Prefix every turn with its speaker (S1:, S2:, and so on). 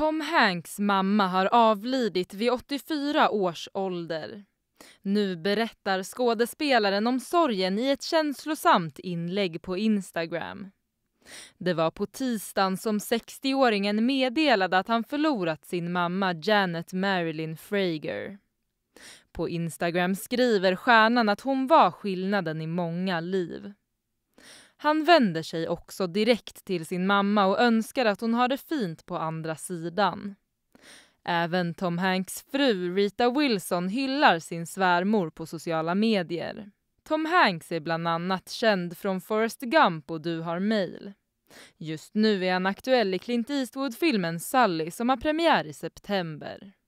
S1: Tom Hanks mamma har avlidit vid 84 års ålder. Nu berättar skådespelaren om sorgen i ett känslosamt inlägg på Instagram. Det var på tisdagen som 60-åringen meddelade att han förlorat sin mamma Janet Marilyn Frager. På Instagram skriver stjärnan att hon var skillnaden i många liv. Han vänder sig också direkt till sin mamma och önskar att hon har det fint på andra sidan. Även Tom Hanks fru Rita Wilson hyllar sin svärmor på sociala medier. Tom Hanks är bland annat känd från Forrest Gump och Du har mail. Just nu är han aktuell i Clint Eastwood-filmen Sally som har premiär i september.